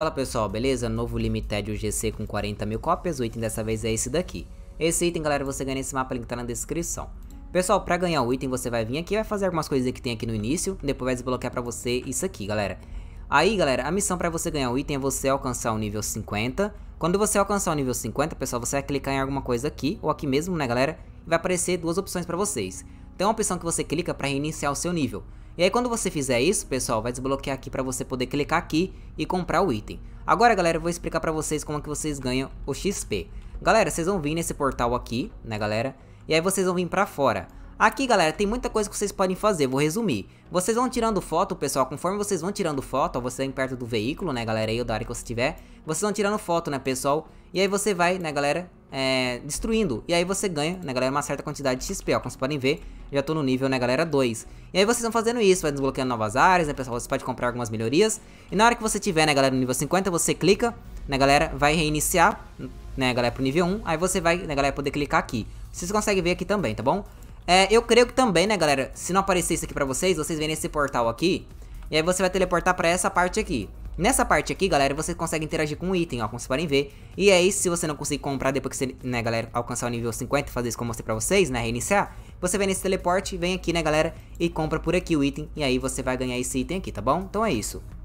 Fala pessoal, beleza? Novo Limited UGC com 40 mil cópias, o item dessa vez é esse daqui. Esse item, galera, você ganha nesse mapa, link tá na descrição. Pessoal, pra ganhar o item você vai vir aqui, vai fazer algumas coisas que tem aqui no início, depois vai desbloquear pra você isso aqui, galera. Aí, galera, a missão pra você ganhar o item é você alcançar o nível 50. Quando você alcançar o nível 50, pessoal, você vai clicar em alguma coisa aqui, ou aqui mesmo, né, galera? E vai aparecer duas opções pra vocês. Tem uma opção que você clica pra reiniciar o seu nível. E aí quando você fizer isso, pessoal, vai desbloquear aqui para você poder clicar aqui e comprar o item. Agora, galera, eu vou explicar para vocês como é que vocês ganham o XP. Galera, vocês vão vir nesse portal aqui, né, galera? E aí vocês vão vir para fora. Aqui, galera, tem muita coisa que vocês podem fazer, vou resumir. Vocês vão tirando foto, pessoal, conforme vocês vão tirando foto, ó, você vem perto do veículo, né, galera, aí da área que você tiver, vocês vão tirando foto, né, pessoal, e aí você vai, né, galera, é, destruindo. E aí você ganha, né, galera, uma certa quantidade de XP, ó, como vocês podem ver, já tô no nível, né, galera, 2. E aí vocês vão fazendo isso, vai desbloqueando novas áreas, né, pessoal, você pode comprar algumas melhorias. E na hora que você tiver, né, galera, no nível 50, você clica, né, galera, vai reiniciar, né, galera, pro nível 1. Aí você vai, né, galera, poder clicar aqui. Vocês conseguem ver aqui também, tá bom? É, eu creio que também, né, galera, se não aparecer isso aqui pra vocês, vocês vêm nesse portal aqui, e aí você vai teleportar pra essa parte aqui. Nessa parte aqui, galera, você consegue interagir com o um item, ó, como vocês podem ver. E aí, se você não conseguir comprar depois que você, né, galera, alcançar o nível 50, fazer isso que eu mostrei pra vocês, né, reiniciar, você vem nesse teleporte, vem aqui, né, galera, e compra por aqui o item, e aí você vai ganhar esse item aqui, tá bom? Então é isso.